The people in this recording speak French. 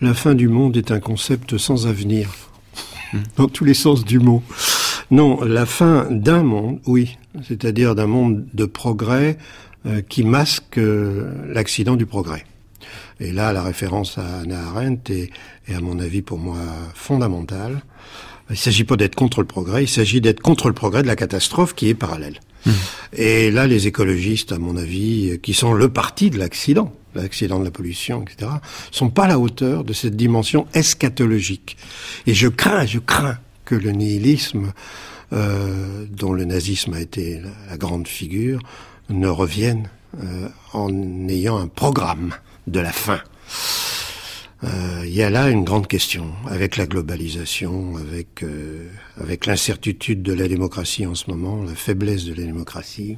la fin du monde est un concept sans avenir, hmm. dans tous les sens du mot. Non, la fin d'un monde, oui, c'est-à-dire d'un monde de progrès euh, qui masque euh, l'accident du progrès. Et là, la référence à Anna Arendt est, à mon avis pour moi fondamentale. Il ne s'agit pas d'être contre le progrès, il s'agit d'être contre le progrès de la catastrophe qui est parallèle. Hmm. Et là, les écologistes, à mon avis, euh, qui sont le parti de l'accident, l'accident de la pollution, etc., sont pas à la hauteur de cette dimension eschatologique. Et je crains, je crains que le nihilisme, euh, dont le nazisme a été la grande figure, ne revienne euh, en ayant un programme de la fin. Euh, il y a là une grande question avec la globalisation, avec, euh, avec l'incertitude de la démocratie en ce moment, la faiblesse de la démocratie.